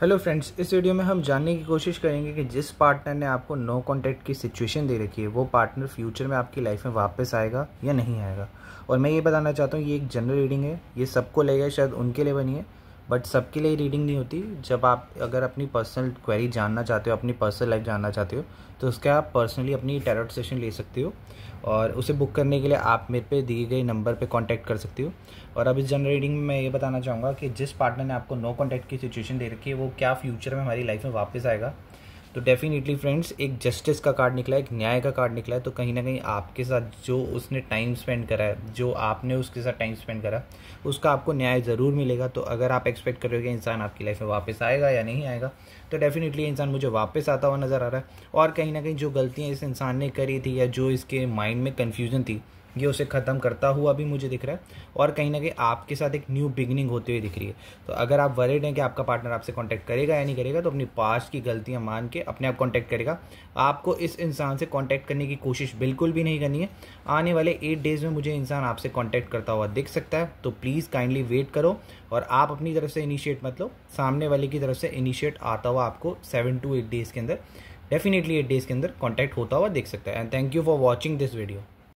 hello friends इस video में हम जानने की कोशिश करेंगे कि जिस पार्टनर ने आपको नो कॉन्टेक्ट की सिचुएशन दे रखी है वो पार्टनर फ्यूचर में आपकी लाइफ में वापस आएगा या नहीं आएगा और मैं ये बताना चाहता हूँ ये एक जनरल रीडिंग है ये सबको लगेगा शायद उनके लिए बनी है बट सबके लिए रीडिंग नहीं होती जब आप अगर अपनी पर्सनल क्वेरी जानना चाहते हो अपनी पर्सनल लाइफ जानना चाहते हो तो उसके आप पर्सनली अपनी टेरोट सेशन ले सकते हो और उसे बुक करने के लिए आप मेरे पे दिए गए नंबर पे कांटेक्ट कर सकते हो और अब इस जनरल रीडिंग में मैं ये बताना चाहूँगा कि जिस पार्टनर ने आपको नो कॉन्टैक्ट की सिचुएशन दे रखी है वो क्या फ्यूचर में हमारी लाइफ में वापस आएगा तो डेफिनेटली फ्रेंड्स एक जस्टिस का कार्ड निकला है एक न्याय का कार्ड निकला है तो कहीं ना कहीं आपके साथ जो उसने टाइम स्पेंड करा है जो आपने उसके साथ टाइम स्पेंड करा उसका आपको न्याय ज़रूर मिलेगा तो अगर आप एक्सपेक्ट कर रहे हो कि इंसान आपकी लाइफ में वापस आएगा या नहीं आएगा तो डेफिनेटली इंसान मुझे वापस आता हुआ नज़र आ रहा है और कहीं ना कहीं जो गलतियाँ इस इंसान ने करी थी या जो इसके माइंड में कन्फ्यूजन थी ये उसे ख़त्म करता हुआ भी मुझे दिख रहा है और कहीं ना कहीं आपके साथ एक न्यू बिगनिंग होती हुई दिख रही है तो अगर आप वरीड हैं कि आपका पार्टनर आपसे कॉन्टैक्ट करेगा या नहीं करेगा तो अपनी पास्ट की गलतियाँ मान के अपने आप कॉन्टैक्ट करेगा आपको इस इंसान से कॉन्टैक्ट करने की कोशिश बिल्कुल भी नहीं करनी है आने वाले एट डेज़ में मुझे इंसान आपसे कॉन्टैक्ट करता हुआ दिख सकता है तो प्लीज़ काइंडली वेट करो और आप अपनी तरफ से इनिशिएट मतलब सामने वाले की तरफ से इनिशिएट आता हुआ आपको सेवन टू एट डेज़ के अंदर डेफिनेटली एट डेज़ के अंदर कॉन्टैक्ट होता हुआ देख सकता है and thank you for watching this video